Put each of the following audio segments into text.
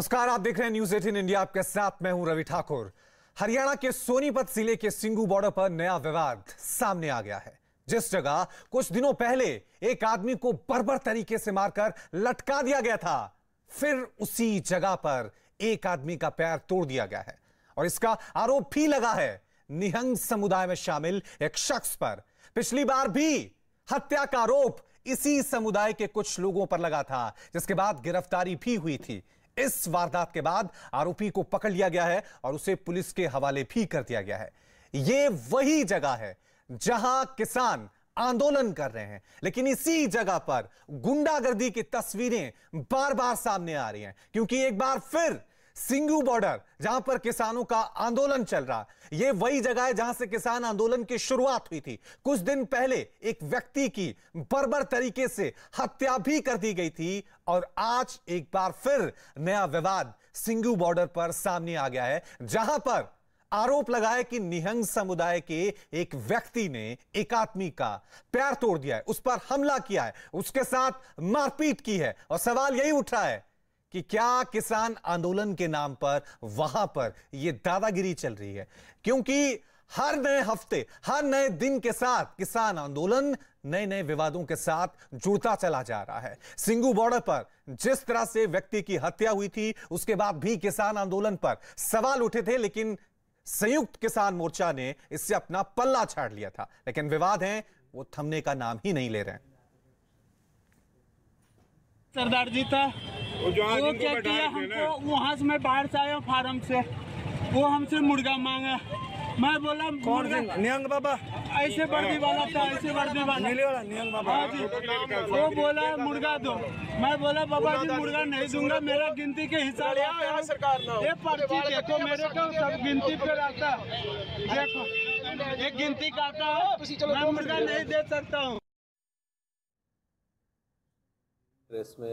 नमस्कार आप देख रहे हैं न्यूज एटीन इंडिया आपके साथ मैं हूं रवि ठाकुर हरियाणा के सोनीपत जिले के सिंगू बॉर्डर पर नया विवाद सामने आ गया है जिस जगह कुछ दिनों पहले एक आदमी को बर्बर तरीके से मारकर लटका दिया गया था फिर उसी जगह पर एक आदमी का पैर तोड़ दिया गया है और इसका आरोप भी लगा है निहंग समुदाय में शामिल एक शख्स पर पिछली बार भी हत्या का आरोप इसी समुदाय के कुछ लोगों पर लगा था जिसके बाद गिरफ्तारी भी हुई थी इस वारदात के बाद आरोपी को पकड़ लिया गया है और उसे पुलिस के हवाले भी कर दिया गया है ये वही जगह है जहां किसान आंदोलन कर रहे हैं लेकिन इसी जगह पर गुंडागर्दी की तस्वीरें बार बार सामने आ रही हैं क्योंकि एक बार फिर सिंगू बॉर्डर जहां पर किसानों का आंदोलन चल रहा यह वही जगह है जहां से किसान आंदोलन की शुरुआत हुई थी कुछ दिन पहले एक व्यक्ति की बर्बर तरीके से हत्या भी कर दी गई थी और आज एक बार फिर नया विवाद सिंगू बॉर्डर पर सामने आ गया है जहां पर आरोप लगाया कि निहंग समुदाय के एक व्यक्ति ने एक आदमी का पैर तोड़ दिया है उस पर हमला किया है उसके साथ मारपीट की है और सवाल यही उठ रहा है कि क्या किसान आंदोलन के नाम पर वहां पर यह दादागिरी चल रही है क्योंकि हर नए हफ्ते हर नए दिन के साथ किसान आंदोलन नए नए विवादों के साथ जुड़ता चला जा रहा है सिंगू बॉर्डर पर जिस तरह से व्यक्ति की हत्या हुई थी उसके बाद भी किसान आंदोलन पर सवाल उठे थे लेकिन संयुक्त किसान मोर्चा ने इससे अपना पल्ला छाड़ लिया था लेकिन विवाद हैं वो थमने का नाम ही नहीं ले रहे हैं सरदार जी था वो क्या किया हमको वहाँ से मैं बाहर से आया फार्म से वो हमसे मुर्गा मांगा मैं बोला नियंग बाबा ऐसे वर्दी वाला था ऐसे वर्दी वाला हाँ वो बोला मुर्गा दो मैं बोला बाबा जी मुर्गा नहीं दूंगा मेरा गिनती के हिसाब से देखो मेरे को सब गिनती पे रहता देखो एक गिनती करता हूँ मैं मुर्गा नहीं दे सकता हूँ प्रेस में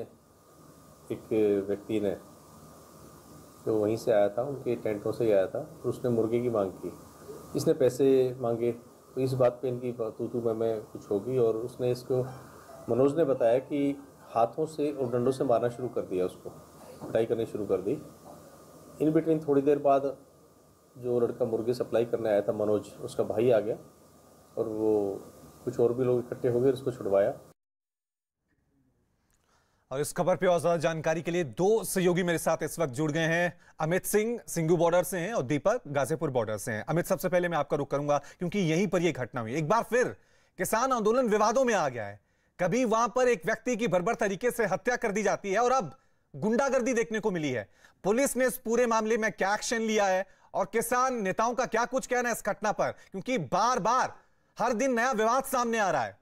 एक व्यक्ति ने जो वहीं से आया था उनके टेंटों से आया था तो उसने मुर्गे की मांग की इसने पैसे मांगे तो इस बात पे इनकी तो तू में मैं कुछ होगी और उसने इसको मनोज ने बताया कि हाथों से और डंडों से मारना शुरू कर दिया उसको पिटाई करनी शुरू कर दी इन बिटवीन थोड़ी देर बाद जो लड़का मुर्गे सप्लाई करने आया था मनोज उसका भाई आ गया और वो कुछ और भी लोग इकट्ठे हो गए उसको छुड़वाया और इस खबर पे और ज्यादा जानकारी के लिए दो सहयोगी मेरे साथ इस वक्त जुड़ गए हैं अमित सिंह सिंगू बॉर्डर से हैं और दीपक गाजीपुर बॉर्डर से हैं अमित सबसे पहले मैं आपका रुख करूंगा क्योंकि यहीं पर यह घटना हुई एक बार फिर किसान आंदोलन विवादों में आ गया है कभी वहां पर एक व्यक्ति की भरभर तरीके से हत्या कर दी जाती है और अब गुंडागर्दी देखने को मिली है पुलिस ने इस पूरे मामले में क्या एक्शन लिया है और किसान नेताओं का क्या कुछ कहना है इस घटना पर क्योंकि बार बार हर दिन नया विवाद सामने आ रहा है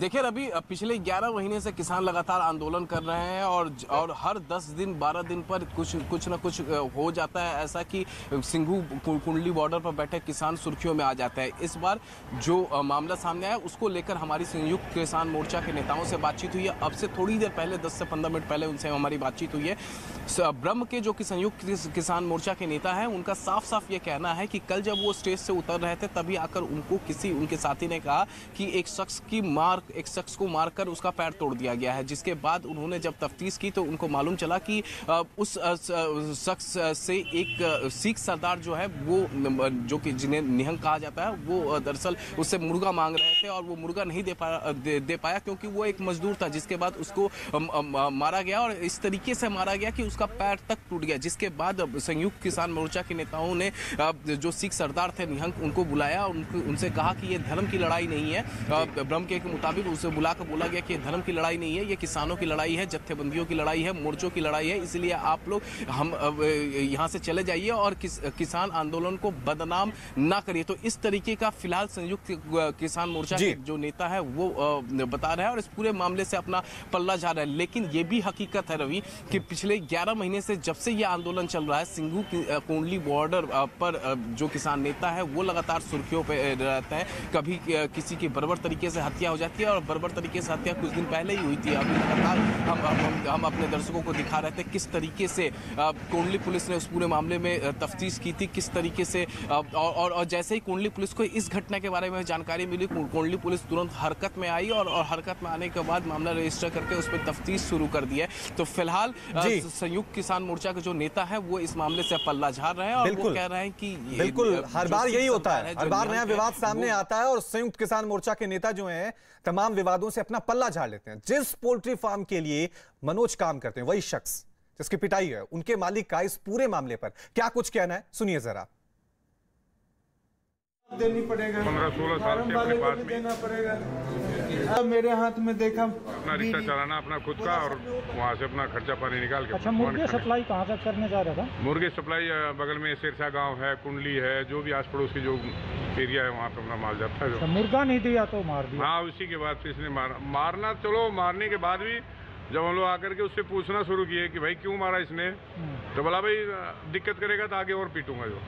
देखिए रवि पिछले 11 महीने से किसान लगातार आंदोलन कर रहे हैं और और हर 10 दिन 12 दिन पर कुछ कुछ ना कुछ हो जाता है ऐसा कि सिंघू कुंडली बॉर्डर पर बैठे किसान सुर्खियों में आ जाते हैं इस बार जो मामला सामने आया उसको लेकर हमारी संयुक्त किसान मोर्चा के नेताओं से बातचीत हुई है अब से थोड़ी देर पहले दस से पंद्रह मिनट पहले उनसे हमारी बातचीत हुई है ब्रह्म के जो कि संयुक्त किसान मोर्चा के नेता हैं उनका साफ साफ ये कहना है कि कल जब वो स्टेज से उतर रहे थे तभी आकर उनको किसी उनके साथी ने कहा कि एक शख्स की मार एक शख्स को मारकर उसका पैर तोड़ दिया गया है जिसके बाद उन्होंने जब तफ्तीश की तो उनको मालूम चला कि उस शख्स से एक सिख सरदार जो है वो जो कि जिन्हें निहंग कहा जाता है वो दरअसल उससे मुर्गा मांग रहे थे और वो मुर्गा नहीं दे पाया दे, पाया क्योंकि वो एक मजदूर था जिसके बाद उसको मारा गया और इस तरीके से मारा गया कि उसका पैर तक टूट गया जिसके बाद संयुक्त किसान मोर्चा के नेताओं ने जो सिख सरदार थे निहंग उनको बुलाया उनसे कहा कि ये धर्म की लड़ाई नहीं है ब्रह्म के मुताबिक मुताबिक उसे बुलाकर बोला गया कि धर्म की लड़ाई नहीं है ये किसानों की लड़ाई है जत्थेबंदियों की लड़ाई है मोर्चों की लड़ाई है इसलिए आप लोग हम यहाँ से चले जाइए और किस, किसान आंदोलन को बदनाम ना करिए तो इस तरीके का फिलहाल संयुक्त किसान मोर्चा जो नेता है वो बता रहा है और इस पूरे मामले से अपना पल्ला जा रहा है लेकिन ये भी हकीकत है रवि कि पिछले ग्यारह महीने से जब से ये आंदोलन चल रहा है सिंघू कुंडली बॉर्डर पर जो किसान नेता है वो लगातार सुर्खियों पर रहता है कभी किसी की बरबर तरीके से हत्या हो जाती है थी और बर्बर तरीके से हत्या कुछ दिन पहले ही हुई थी अभी लगातार हम, हम हम अपने दर्शकों को दिखा रहे थे किस तरीके से कोंडली पुलिस ने उस पूरे मामले में तफ्तीश की थी किस तरीके से और, और, और जैसे ही कोंडली पुलिस को इस घटना के बारे में जानकारी मिली कोंडली पुलिस तुरंत हरकत में आई और, और हरकत में आने के बाद मामला रजिस्टर करके उस पर तफ्तीश शुरू कर दी है तो फिलहाल संयुक्त किसान मोर्चा के जो नेता है वो इस मामले से पल्ला झाड़ रहे हैं और वो कह रहे हैं कि बिल्कुल हर बार यही होता है हर बार नया विवाद सामने आता है और संयुक्त किसान मोर्चा के नेता जो है तमाम विवादों से अपना पल्ला झाड़ लेते हैं जिस पोल्ट्री फार्म के लिए मनोज काम करते हैं वही शख्स जिसकी पिटाई है उनके मालिक का इस पूरे मामले पर क्या कुछ कहना है सुनिए जरा देनी पड़ेगा पंद्रह सोलह साल के पास में देना पड़ेगा मेरे हाथ में देखा अपना रिक्शा चलाना अपना खुद का और वहाँ से अपना खर्चा पानी निकाल के अच्छा मुर्गे सप्लाई कहाँ तक करने जा रहा था मुर्गे सप्लाई बगल में सिरसा गाँव है कुंडली है जो भी आस पड़ोस की जो एरिया है वहाँ पे अपना माल जाता है अच्छा, मुर्गा नहीं दिया तो मार दिया हाँ उसी के बाद फिर इसने मारा मारना चलो मारने के बाद भी जब हम लोग आकर के उससे पूछना शुरू किए कि भाई क्यों मारा इसने हम्म। तो बोला भाई दिक्कत करेगा तो आगे और पीटूंगा जो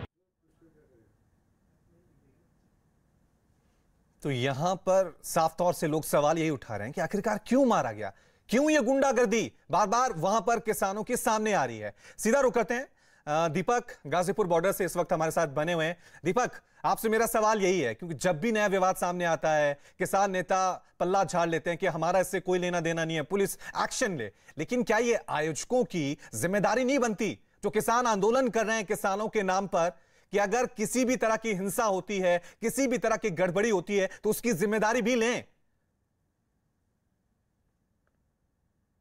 तो यहां पर साफ तौर से लोग सवाल यही उठा रहे हैं कि आखिरकार क्यों मारा गया क्यों ये गुंडागर्दी बार बार वहां पर किसानों के सामने आ रही है सीधा रुकते करते हैं दीपक गाजीपुर बॉर्डर से इस वक्त हमारे साथ बने हुए हैं दीपक आपसे मेरा सवाल यही है क्योंकि जब भी नया विवाद सामने आता है किसान नेता पल्ला झाड़ लेते हैं कि हमारा इससे कोई लेना देना नहीं है पुलिस एक्शन ले लेकिन क्या ये आयोजकों की जिम्मेदारी नहीं बनती जो किसान आंदोलन कर रहे हैं किसानों के नाम पर कि अगर किसी भी तरह की हिंसा होती है किसी भी तरह की गड़बड़ी होती है तो उसकी जिम्मेदारी भी लें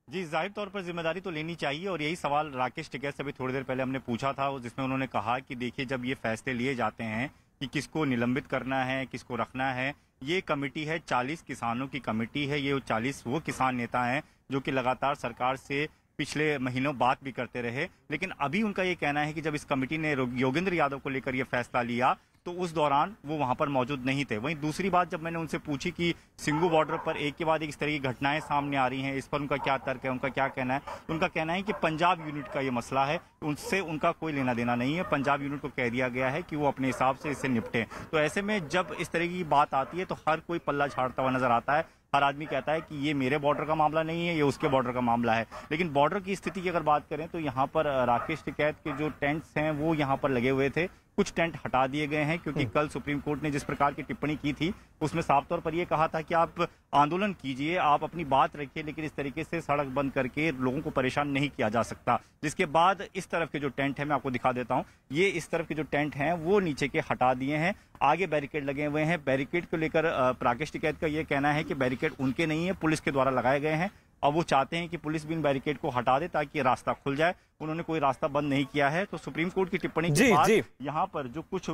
जी जाहिर तौर पर जिम्मेदारी तो लेनी चाहिए और यही सवाल राकेश टिकैत से भी थोड़ी देर पहले हमने पूछा था जिसमें उन्होंने कहा कि देखिए जब ये फैसले लिए जाते हैं कि किसको निलंबित करना है किसको रखना है ये कमेटी है 40 किसानों की कमेटी है ये 40 वो किसान नेता हैं जो कि लगातार सरकार से पिछले महीनों बात भी करते रहे लेकिन अभी उनका ये कहना है कि जब इस कमेटी ने योगेंद्र यादव को लेकर यह फैसला लिया तो उस दौरान वो वहां पर मौजूद नहीं थे वहीं दूसरी बात जब मैंने उनसे पूछी कि सिंगू बॉर्डर पर एक के बाद एक इस तरह की घटनाएं सामने आ रही हैं इस पर उनका क्या तर्क है उनका क्या कहना है उनका कहना है कि पंजाब यूनिट का ये मसला है उनसे उनका कोई लेना देना नहीं है पंजाब यूनिट को कह दिया गया है कि वो अपने हिसाब से इससे निपटे तो ऐसे में जब इस तरह की बात आती है तो हर कोई पल्ला छाड़ता हुआ नजर आता है हर आदमी कहता है कि ये मेरे बॉर्डर का मामला नहीं है ये उसके बॉर्डर का मामला है लेकिन बॉर्डर की स्थिति की अगर बात करें तो यहाँ पर राकेश टिकैत के जो टेंट्स हैं वो यहाँ पर लगे हुए थे कुछ टेंट हटा दिए गए हैं क्योंकि हम्म। कल सुप्रीम कोर्ट ने जिस प्रकार की टिप्पणी की थी उसमें साफ तौर पर यह कहा था कि आप आंदोलन कीजिए आप अपनी बात रखिए लेकिन इस तरीके से सड़क बंद करके लोगों को परेशान नहीं किया जा सकता जिसके बाद इस तरफ के जो टेंट है मैं आपको दिखा देता हूं ये इस तरफ के जो टेंट हैं वो नीचे के हटा दिए हैं आगे बैरिकेड लगे हुए हैं बैरिकेड को लेकर प्राकेश टिकैत का यह कहना है कि बैरिकेड उनके नहीं है पुलिस के द्वारा लगाए गए हैं अब वो चाहते हैं कि पुलिस भी इन बैरिकेड को हटा दे ताकि रास्ता खुल जाए उन्होंने कोई रास्ता बंद नहीं किया है तो सुप्रीम कोर्ट की टिप्पणी के बाद यहाँ पर जो कुछ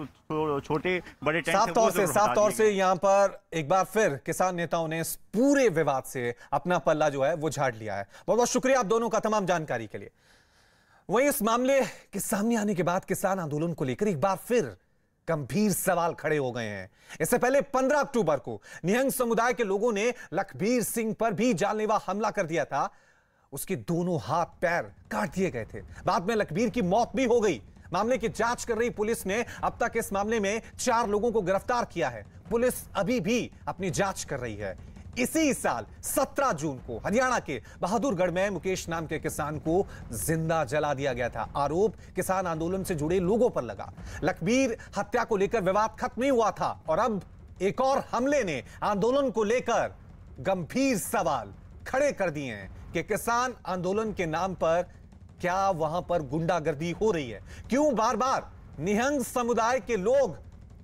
छोटे बड़े साफ तौर से साफ तौर से यहाँ पर एक बार फिर किसान नेताओं ने इस पूरे विवाद से अपना पल्ला जो है वो झाड़ लिया है बहुत बहुत शुक्रिया आप दोनों का तमाम जानकारी के लिए वही इस मामले के सामने आने के बाद किसान आंदोलन को लेकर एक बार फिर गंभीर सवाल खड़े हो गए हैं इससे पहले 15 अक्टूबर को निहंग समुदाय के लोगों ने लखबीर सिंह पर भी जानलेवा हमला कर दिया था उसके दोनों हाथ पैर काट दिए गए थे बाद में लखबीर की मौत भी हो गई मामले की जांच कर रही पुलिस ने अब तक इस मामले में चार लोगों को गिरफ्तार किया है पुलिस अभी भी अपनी जांच कर रही है इसी साल 17 जून को हरियाणा के बहादुरगढ़ में मुकेश नाम के किसान को जिंदा जला दिया गया था आरोप किसान आंदोलन से जुड़े लोगों पर लगा लखबीर हत्या को लेकर विवाद खत्म नहीं हुआ था और अब एक और हमले ने आंदोलन को लेकर गंभीर सवाल खड़े कर दिए हैं कि किसान आंदोलन के नाम पर क्या वहां पर गुंडागर्दी हो रही है क्यों बार बार निहंग समुदाय के लोग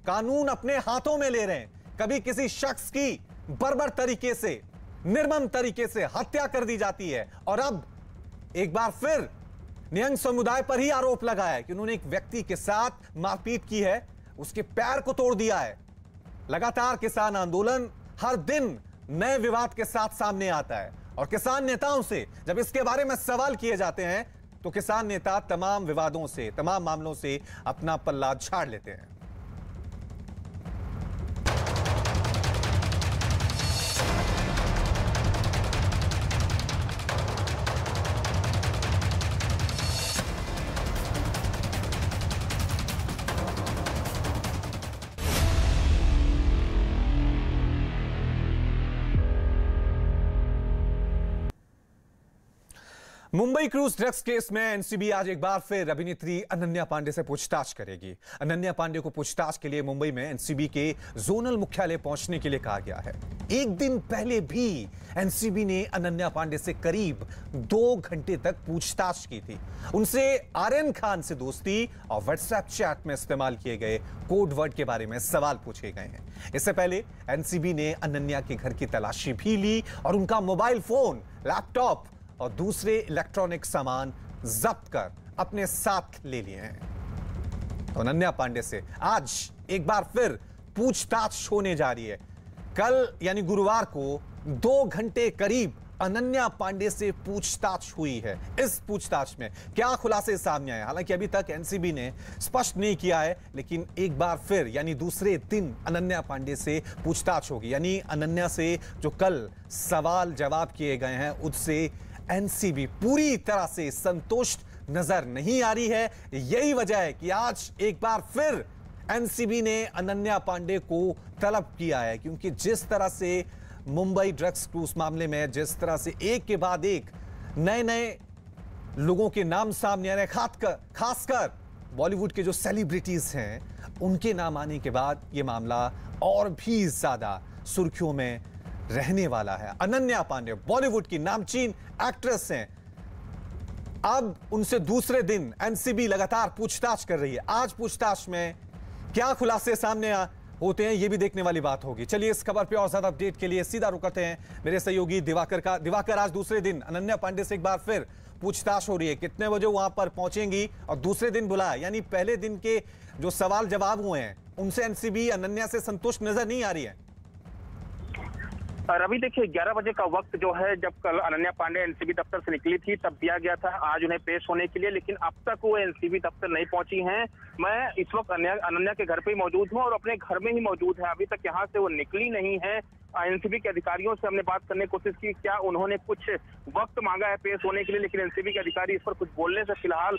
कानून अपने हाथों में ले रहे हैं कभी किसी शख्स की बर्बर तरीके से निर्मम तरीके से हत्या कर दी जाती है और अब एक बार फिर निहंग समुदाय पर ही आरोप लगाया है कि उन्होंने एक व्यक्ति के साथ मारपीट की है उसके पैर को तोड़ दिया है लगातार किसान आंदोलन हर दिन नए विवाद के साथ सामने आता है और किसान नेताओं से जब इसके बारे में सवाल किए जाते हैं तो किसान नेता तमाम विवादों से तमाम मामलों से अपना पल्ला झाड़ लेते हैं मुंबई क्रूज ड्रग्स केस में एनसीबी आज एक बार फिर अभिनेत्री अनन्या पांडे से पूछताछ करेगी अनन्या पांडे को पूछताछ के लिए मुंबई में एनसीबी के जोनल मुख्यालय पहुंचने के लिए कहा गया है एक दिन पहले भी एनसीबी ने अनन्या पांडे से करीब दो घंटे तक पूछताछ की थी उनसे आर्यन खान से दोस्ती और व्हाट्सएप चैट में इस्तेमाल किए गए कोड वर्ड के बारे में सवाल पूछे गए हैं इससे पहले एनसीबी ने अनन्या के घर की तलाशी भी ली और उनका मोबाइल फोन लैपटॉप और दूसरे इलेक्ट्रॉनिक सामान जब्त कर अपने साथ ले लिए हैं तो अनन्या पांडे से आज एक बार फिर पूछताछ होने जा रही है कल यानी गुरुवार को दो घंटे करीब अनन्या पांडे से पूछताछ हुई है इस पूछताछ में क्या खुलासे सामने आए हालांकि अभी तक एनसीबी ने स्पष्ट नहीं किया है लेकिन एक बार फिर यानी दूसरे दिन अनन्या पांडे से पूछताछ होगी यानी अनन्या से जो कल सवाल जवाब किए गए हैं उससे एनसीबी पूरी तरह से संतुष्ट नजर नहीं आ रही है यही वजह है कि आज एक बार फिर एनसीबी ने अनन्या पांडे को तलब किया है क्योंकि जिस तरह से मुंबई ड्रग्स उस मामले में जिस तरह से एक के बाद एक नए नए लोगों के नाम सामने आ रहे हैं खासकर खासकर बॉलीवुड के जो सेलिब्रिटीज हैं उनके नाम आने के बाद ये मामला और भी ज्यादा सुर्खियों में रहने वाला है अनन्या पांडे बॉलीवुड की नामचीन एक्ट्रेस हैं अब उनसे दूसरे दिन एनसीबी लगातार पूछताछ कर रही है आज पूछताछ में क्या खुलासे सामने आ, होते हैं ये भी देखने वाली बात होगी चलिए इस खबर पे और ज्यादा अपडेट के लिए सीधा रुक हैं मेरे सहयोगी दिवाकर का दिवाकर आज दूसरे दिन अनन्या पांडे से एक बार फिर पूछताछ हो रही है कितने बजे वहां पर पहुंचेंगी और दूसरे दिन बुलाया यानी पहले दिन के जो सवाल जवाब हुए हैं उनसे एनसीबी अनन्या से संतुष्ट नजर नहीं आ रही है रवि देखिए 11 बजे का वक्त जो है जब कल अनन्या पांडे एनसीबी दफ्तर से निकली थी तब दिया गया था आज उन्हें पेश होने के लिए लेकिन अब तक वो एनसीबी दफ्तर नहीं पहुंची हैं मैं इस वक्त अनन्या के घर पे ही मौजूद हूं और अपने घर में ही मौजूद है अभी तक यहाँ से वो निकली नहीं है एनसीबी के अधिकारियों से हमने बात करने की कोशिश की क्या उन्होंने कुछ वक्त मांगा है पेश होने के लिए लेकिन एनसीबी के अधिकारी इस पर कुछ बोलने से फिलहाल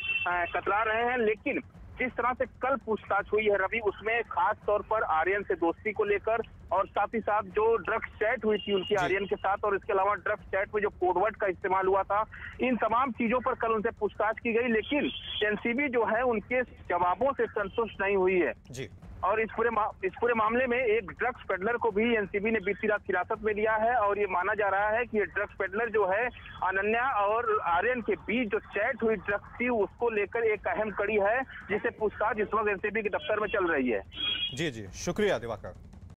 कतरा रहे हैं लेकिन जिस तरह से कल पूछताछ हुई है रवि उसमें खास तौर पर आर्यन से दोस्ती को लेकर और साथ ही साथ जो ड्रग्स चैट हुई थी उनकी आर्यन के साथ और इसके अलावा ड्रग्स चैट में जो कोडवर्ड का इस्तेमाल हुआ था इन तमाम चीजों पर कल उनसे पूछताछ की गई लेकिन एनसीबी जो है उनके जवाबों से संतुष्ट नहीं हुई है जी और इस पूरे इस पूरे मामले में एक ड्रग्स पेडलर को भी एनसीबी ने बीती रात हिरासत में लिया है और ये माना जा रहा है कि ये ड्रग्स पेडलर जो है अनन्या और आर्यन के बीच जो चैट हुई ड्रग्स थी उसको लेकर एक अहम कड़ी है जिसे पूछताछ इस वक्त एनसीबी के दफ्तर में चल रही है जी जी शुक्रिया दिवाकर